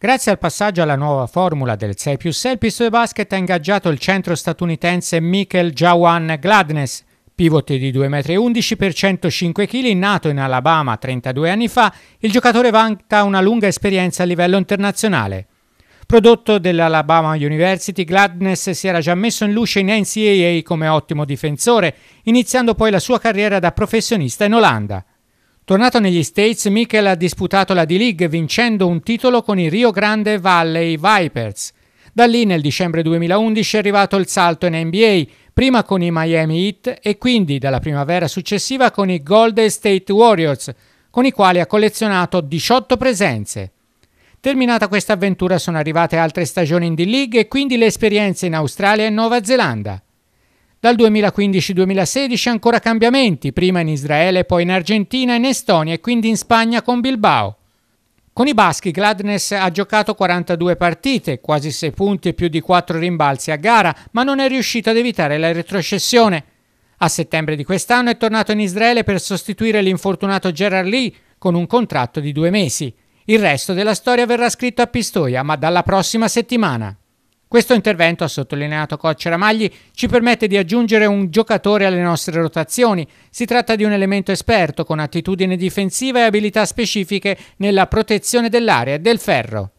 Grazie al passaggio alla nuova formula del 6 più 6, il Pistoia Basket ha ingaggiato il centro statunitense Michael Jawan Gladness, pivot di 2,11 m per 105 kg, nato in Alabama 32 anni fa, il giocatore vanta una lunga esperienza a livello internazionale. Prodotto dell'Alabama University, Gladness si era già messo in luce in NCAA come ottimo difensore, iniziando poi la sua carriera da professionista in Olanda. Tornato negli States, Mikel ha disputato la D-League vincendo un titolo con i Rio Grande Valley Vipers. Da lì nel dicembre 2011 è arrivato il salto in NBA, prima con i Miami Heat e quindi dalla primavera successiva con i Golden State Warriors, con i quali ha collezionato 18 presenze. Terminata questa avventura sono arrivate altre stagioni in D-League e quindi le esperienze in Australia e Nuova Zelanda. Dal 2015-2016 ancora cambiamenti, prima in Israele, poi in Argentina, in Estonia e quindi in Spagna con Bilbao. Con i baschi Gladness ha giocato 42 partite, quasi 6 punti e più di 4 rimbalzi a gara, ma non è riuscito ad evitare la retrocessione. A settembre di quest'anno è tornato in Israele per sostituire l'infortunato Gerard Lee con un contratto di due mesi. Il resto della storia verrà scritto a Pistoia, ma dalla prossima settimana. Questo intervento, ha sottolineato Coach Ramagli, ci permette di aggiungere un giocatore alle nostre rotazioni. Si tratta di un elemento esperto con attitudine difensiva e abilità specifiche nella protezione dell'area e del ferro.